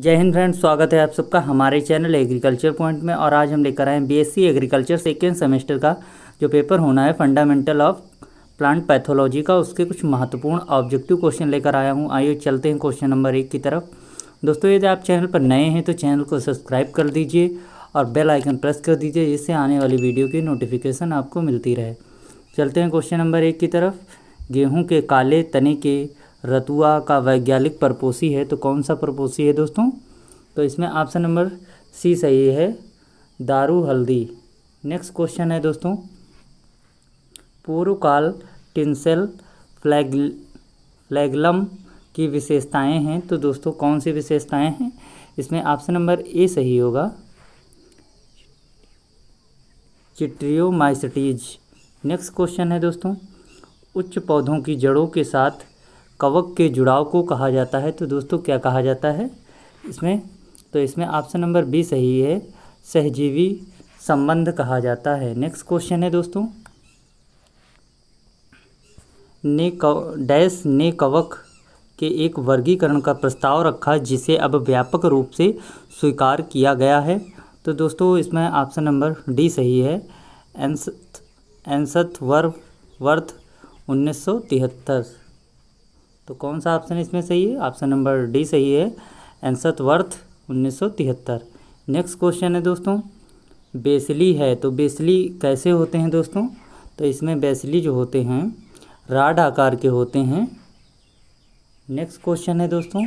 जय हिंद फ्रेंड्स स्वागत है आप सबका हमारे चैनल एग्रीकल्चर पॉइंट में और आज हम लेकर आए S BSc agriculture second semester का जो पेपर होना है फंडामेंटल ऑफ प्लांट पैथोलॉजी का उसके कुछ महत्वपूर्ण ऑब्जेक्टिव क्वेश्चन लेकर आया हूँ आइए चलते हैं क्वेश्चन नंबर एक की तरफ दोस्तों यदि आप चैनल पर नए हैं तो चैनल को सब्सक्राइब कर दीजिए और बेल आइकन प्रेस कर दीजिए जिससे आने वाली वीडियो की नोटिफिकेशन आपको मिलती रहे चलते हैं क्वेश्चन नंबर एक की तरफ गेहूँ के काले तने के रतुआ का वैज्ञानिक परपोसी है तो कौन सा परपोसी है दोस्तों तो इसमें ऑप्शन नंबर सी सही है दारू हल्दी नेक्स्ट क्वेश्चन है दोस्तों पूर्वकाल टिंसेल फ्लैग फ्लैगलम की विशेषताएं हैं तो दोस्तों कौन सी विशेषताएं हैं इसमें ऑप्शन नंबर ए सही होगा चिट्रियोमाइसिटीज नेक्स्ट क्वेश्चन है दोस्तों उच्च पौधों की जड़ों के साथ कवक के जुड़ाव को कहा जाता है तो दोस्तों क्या कहा जाता है इसमें तो इसमें ऑप्शन नंबर बी सही है सहजीवी संबंध कहा जाता है नेक्स्ट क्वेश्चन है दोस्तों ने कव डैश ने कवक के एक वर्गीकरण का प्रस्ताव रखा जिसे अब व्यापक रूप से स्वीकार किया गया है तो दोस्तों इसमें ऑप्शन नंबर डी सही है एंसथ एंसथ वर्थ उन्नीस सौ तिहत्तर तो कौन सा ऑप्शन इसमें सही है ऑप्शन नंबर डी सही है एंसत वर्थ उन्नीस नेक्स्ट क्वेश्चन है दोस्तों बेसली है तो बेसली कैसे होते हैं दोस्तों तो इसमें बेसली जो होते हैं राड आकार के होते हैं नेक्स्ट क्वेश्चन है दोस्तों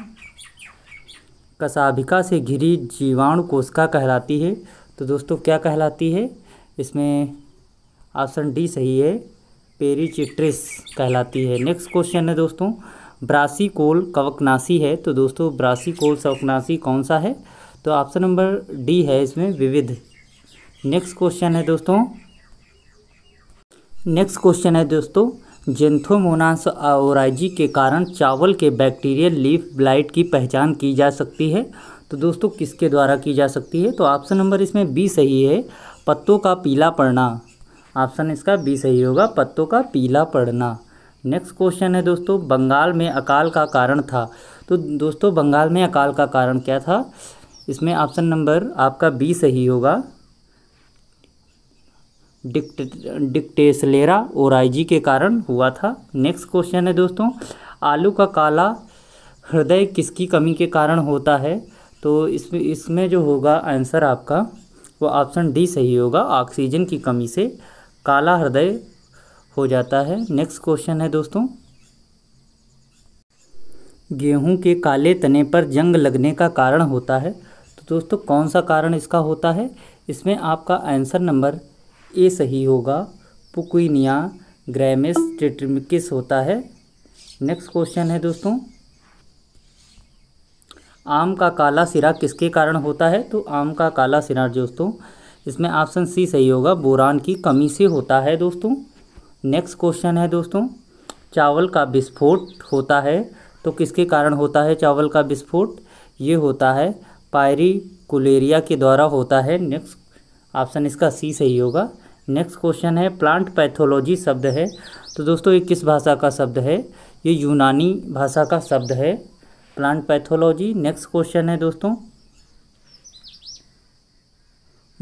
कसाभिका से घिरी जीवाणु कोशिका कहलाती है तो दोस्तों क्या कहलाती है इसमें ऑप्शन डी सही है पेरीचिट्रिस कहलाती है नेक्स्ट क्वेश्चन है दोस्तों ब्रासिकोल कवकनाशी है तो दोस्तों ब्रासिकोल कवकनाशी कौन सा है तो ऑप्शन नंबर डी है इसमें विविध नेक्स्ट क्वेश्चन है दोस्तों नेक्स्ट क्वेश्चन है दोस्तों जेंथोमोनास ओराइजी के कारण चावल के बैक्टीरियल लीफ ब्लाइट की पहचान की जा सकती है तो दोस्तों किसके द्वारा की जा सकती है तो ऑप्शन नंबर इसमें बी सही है पत्तों का पीला पड़ना ऑप्शन इसका बी सही होगा पत्तों का पीला पड़ना नेक्स्ट क्वेश्चन है दोस्तों बंगाल में अकाल का कारण था तो दोस्तों बंगाल में अकाल का कारण क्या था इसमें ऑप्शन नंबर आपका बी सही होगा डिक्ट डिक्टेसलेरा ओराइजी के कारण हुआ था नेक्स्ट क्वेश्चन है दोस्तों आलू का काला हृदय किसकी कमी के कारण होता है तो इसमें इसमें जो होगा आंसर आपका वो ऑप्शन डी सही होगा ऑक्सीजन की कमी से काला हृदय हो जाता है नेक्स्ट क्वेश्चन है दोस्तों गेहूं के काले तने पर जंग लगने का कारण होता है तो दोस्तों कौन सा कारण इसका होता है इसमें आपका आंसर नंबर ए सही होगा पुकुनिया ग्रेमिस टिट्रमिकिस होता है नेक्स्ट क्वेश्चन है दोस्तों आम का काला सिरा किसके कारण होता है तो आम का काला सिरा दोस्तों इसमें ऑप्शन सी सही होगा बोरान की कमी से होता है दोस्तों नेक्स्ट क्वेश्चन है दोस्तों चावल का विस्फोट होता है तो किसके कारण होता है चावल का विस्फोट ये होता है पायरी कुलेरिया के द्वारा होता है नेक्स्ट ऑप्शन इसका सी सही होगा नेक्स्ट क्वेश्चन है प्लांट पैथोलॉजी शब्द है तो दोस्तों ये किस भाषा का शब्द है ये यूनानी भाषा का शब्द है प्लांट पैथोलॉजी नेक्स्ट क्वेश्चन है दोस्तों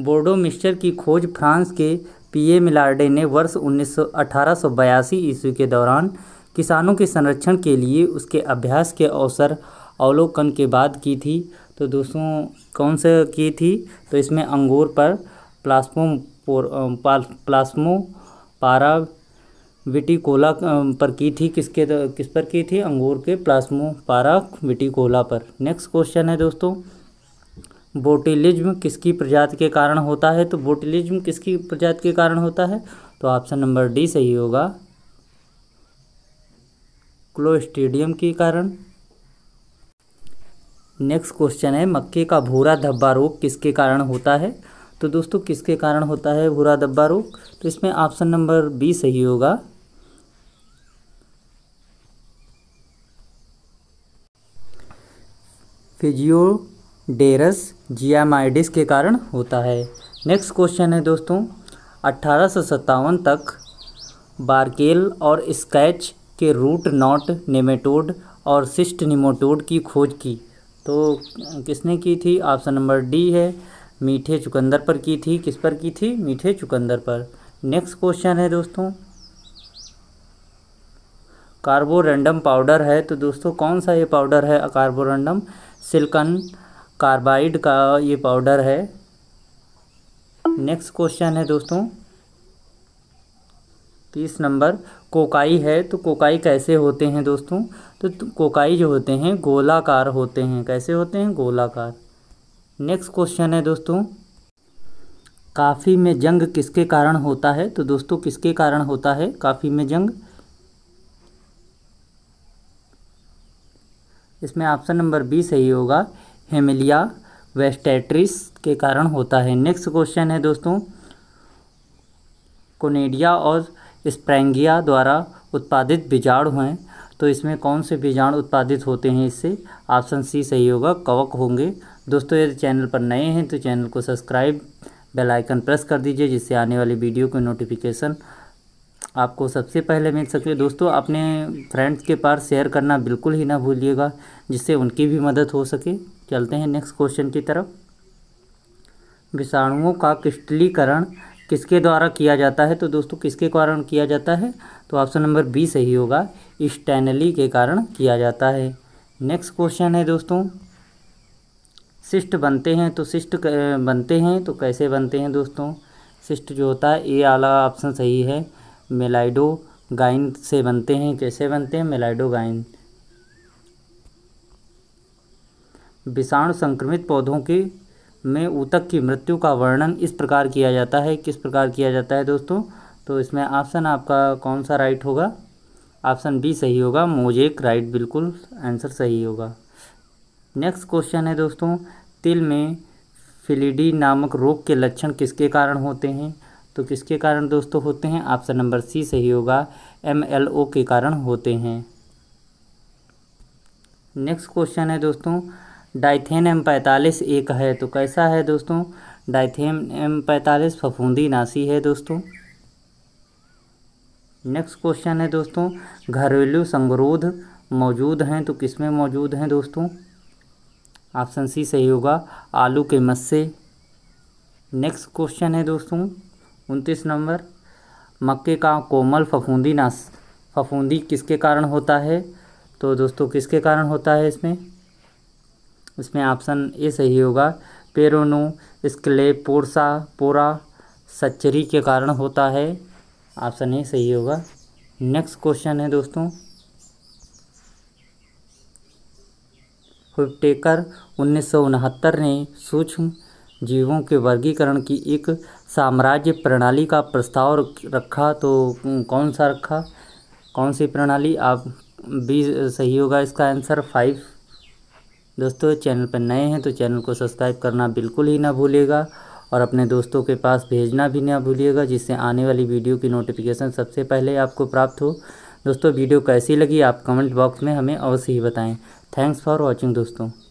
बोर्डो मिक्सचर की खोज फ्रांस के पीए मिलार्डे ने वर्ष उन्नीस सौ ईस्वी के दौरान किसानों के संरक्षण के लिए उसके अभ्यास के अवसर अवलोकन के बाद की थी तो दोस्तों कौन से की थी तो इसमें अंगूर पर प्लास्मो प्लास्मो पारा विटिकोला पर की थी किसके किस पर की थी अंगूर के प्लास्मो पारा विटिकोला पर नेक्स्ट क्वेश्चन है दोस्तों बोटिलिज्म किसकी प्रजाति के कारण होता है तो बोटिलिज्म किसकी प्रजाति के कारण होता है तो ऑप्शन नंबर डी सही होगा क्लोस्टेडियम के कारण नेक्स्ट क्वेश्चन है मक्के का भूरा धब्बा रोग किसके कारण होता है तो दोस्तों किसके कारण होता है भूरा धब्बा रोग तो इसमें ऑप्शन नंबर बी सही होगा फिजियो डेरस जियामाइडिस के कारण होता है नेक्स्ट क्वेश्चन है दोस्तों अट्ठारह तक बारकेल और स्कैच के रूट नॉट नेमेटोड और सिस्ट निमोटोड की खोज की तो किसने की थी ऑप्शन नंबर डी है मीठे चुकंदर पर की थी किस पर की थी मीठे चुकंदर पर नेक्स्ट क्वेश्चन है दोस्तों कार्बोरेंडम पाउडर है तो दोस्तों कौन सा ये पाउडर है कार्बोरेंडम सिल्कन कार्बाइड का ये पाउडर है नेक्स्ट क्वेश्चन है दोस्तों तीस नंबर कोकाई है तो कोकाई कैसे होते हैं दोस्तों तो, तो कोकाई जो होते हैं गोलाकार होते हैं कैसे होते हैं गोलाकार नेक्स्ट क्वेश्चन है दोस्तों काफ़ी में जंग किसके कारण होता है तो दोस्तों किसके कारण होता है काफ़ी में जंग इसमें ऑप्शन नंबर बी सही होगा हेमिलिया वेस्टेट्रिस के कारण होता है नेक्स्ट क्वेश्चन है दोस्तों कोनेडिया और स्प्रेंगिया द्वारा उत्पादित बीजाणु हैं तो इसमें कौन से बीजाणु उत्पादित होते हैं इससे ऑप्शन सी सही होगा कवक होंगे दोस्तों यदि चैनल पर नए हैं तो चैनल को सब्सक्राइब बेल आइकन प्रेस कर दीजिए जिससे आने वाली वीडियो की नोटिफिकेशन आपको सबसे पहले मिल सके दोस्तों अपने फ्रेंड्स के पास शेयर करना बिल्कुल ही ना भूलिएगा जिससे उनकी भी मदद हो सके चलते हैं नेक्स्ट क्वेश्चन की तरफ विषाणुओं का क्रिस्टलीकरण किसके द्वारा किया जाता है तो दोस्तों किसके कारण किया जाता है तो ऑप्शन नंबर बी सही होगा स्टैनली के कारण किया जाता है नेक्स्ट क्वेश्चन है दोस्तों शिष्ट बनते हैं तो शिष्ट बनते हैं तो कैसे बनते हैं दोस्तों शिष्ट जो होता है ए आला ऑप्शन सही है मेलाइडो गाइन से बनते हैं कैसे बनते हैं मेलाइडो गाइन विषाणु संक्रमित पौधों की में ऊतक की मृत्यु का वर्णन इस प्रकार किया जाता है किस प्रकार किया जाता है दोस्तों तो इसमें ऑप्शन आपका कौन सा राइट होगा ऑप्शन बी सही होगा मोजेक राइट बिल्कुल आंसर सही होगा नेक्स्ट क्वेश्चन है दोस्तों तिल में फिलिडी नामक रोग के लक्षण किसके कारण होते हैं तो किसके कारण दोस्तों होते हैं ऑप्शन नंबर सी सही होगा एम एल ओ के कारण होते हैं नेक्स्ट क्वेश्चन है दोस्तों डाइथेन एम पैंतालीस एक है तो कैसा है दोस्तों डाइथेन एम पैंतालीस फफूंदी नासी है दोस्तों नेक्स्ट क्वेश्चन है दोस्तों घरेलू संगरोध मौजूद हैं तो किस में मौजूद हैं दोस्तों ऑप्शन सी सही होगा आलू के मस्से नेक्स्ट क्वेश्चन है दोस्तों उनतीस नंबर मक्के का कोमल फफूंदी नास फफूंदी किसके कारण होता है तो दोस्तों किसके कारण होता है इसमें इसमें ऑप्शन ए सही होगा पेरोनो स्क्ले पोरसा पोरा सच्चरी के कारण होता है ऑप्शन ए सही होगा नेक्स्ट क्वेश्चन है दोस्तों हुटेकर उन्नीस ने सूक्ष्म जीवों के वर्गीकरण की एक साम्राज्य प्रणाली का प्रस्ताव रखा तो कौन सा रखा कौन सी प्रणाली आप बी सही होगा इसका आंसर फाइव दोस्तों चैनल पर नए हैं तो चैनल को सब्सक्राइब करना बिल्कुल ही ना भूलिएगा और अपने दोस्तों के पास भेजना भी ना भूलिएगा जिससे आने वाली वीडियो की नोटिफिकेशन सबसे पहले आपको प्राप्त हो दोस्तों वीडियो कैसी लगी आप कमेंट बॉक्स में हमें अवश्य ही बताएं थैंक्स फॉर वॉचिंग दोस्तों